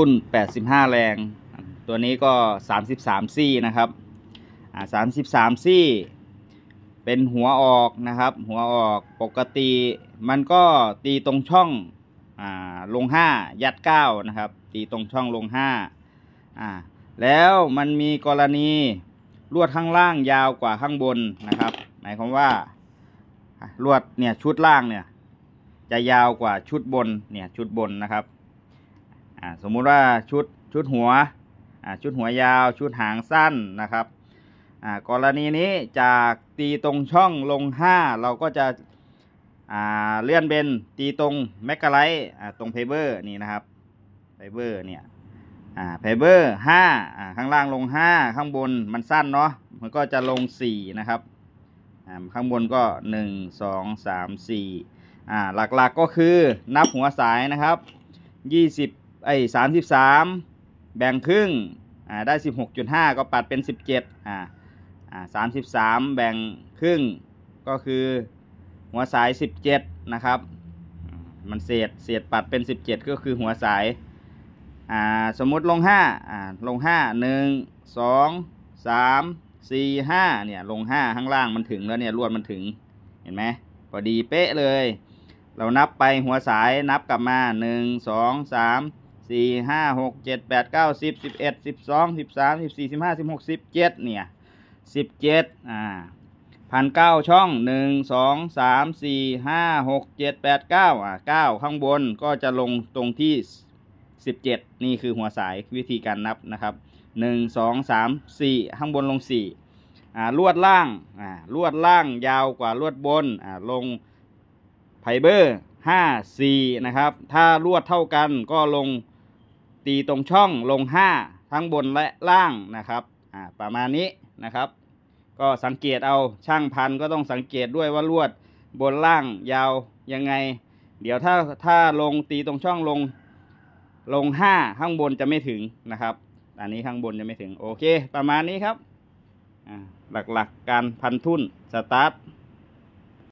ทุ่น 85 แรง ตัวนี้ก็ 33 ซี่นะครับ33 ซี่ เป็นหัวออก นะครับ หัวออก ปกติ มันก็ตีตรงช่องอลง 5 ยัด 9 นะครับ ตีตรงช่องลง5อ่าแล้วมันมีกรณีลวดข้างล่างยาวกว่าข้างบน นะครับ หมายความว่าลวดเนี่ยชุดล่างเนี่ยจะยาวกว่าชุดบน เนี่ยชุดบน นะครับ่าสมมุติว่าชุดชุดหัวอ่าชุดหัวยาวชุดหางสั้นนะครับอ่ากรณีนี้จากตีตรงช่องลง 5 เราก็จะอ่าเลื่อนเบนตีตรงแมกกาไลท์อ่าตรงเพเบอร์นี่นะครับเพเบอร์เนี่ยอ่าเบอร์ห้าอ่าข้างล่างลง 5 ข้างบนมันสั้นเนาะมันก็จะลง4นะครับข้างบนก็ 1 2 3 4อ่าหลักๆกก็คือนับหัวสายนะครับ20ไอ้สามสิบสามแบ่งครึ่งอ่าได้สิบหกจุดห้าก็ปัดเป็นสิบเจ็ดอ่าอ่าสามสิบสามแบ่งครึ่งก็คือ หัวสายสิบเจ็ดนะครับ มันเศษเศษปัดเป็นสิบเจ็ดก็คือหัวสายอ่าสมมติลงห้าอ่าลงห้าหนึ่งสองสามสี่ห้าเนี่ยลงห้าข้างล่างมันถึงแล้วเนี่ยลวดมันถึงเห็นไหมพอดีเป๊ะเลย เรานับไปหัวสายนับกลับมาหนึ่งสองสามสี่ห้าหกเจ็ดแปดเก้าสิบสิบเอ็ดสิบสองสิบสามสิบสี่สิบห้าสิบหกสิบเจ็ดเนี่ยสิบเจ็ดอ่าพันเก้าช่องหนึ่งสองสามสี่ห้าหกเจ็ดแปดเก้าอ่าเก้าข้างบนก็จะลงตรงที่สิบเจ็ดนี่คือหัวสายวิธีการนับนะครับหนึ่งสองสามสี่ข้างบนลงสี่อ่าลวดล่างอ่าลวดล่างยาวกว่าลวดบนอ่าลงไฟเบอร์ห้าสี่นะครับ ถ้าลวดเท่ากันก็ลงตีตรงช่องลง5ทั้งบนและล่างนะครับ อ่า ประมาณนี้นะครับ ก็สังเกตเอาช่างพันก็ต้องสังเกตด้วยว่าลวดบนล่างยาวยังไง เดี๋ยวถ้าถ้าลงตีตรงช่องลง ลง5ข้างบนจะไม่ถึงนะครับ อันนี้ ข้างบนจะไม่ถึง โอเค ประมาณนี้ครับหลักๆกการพันทุ่นสตาร์ท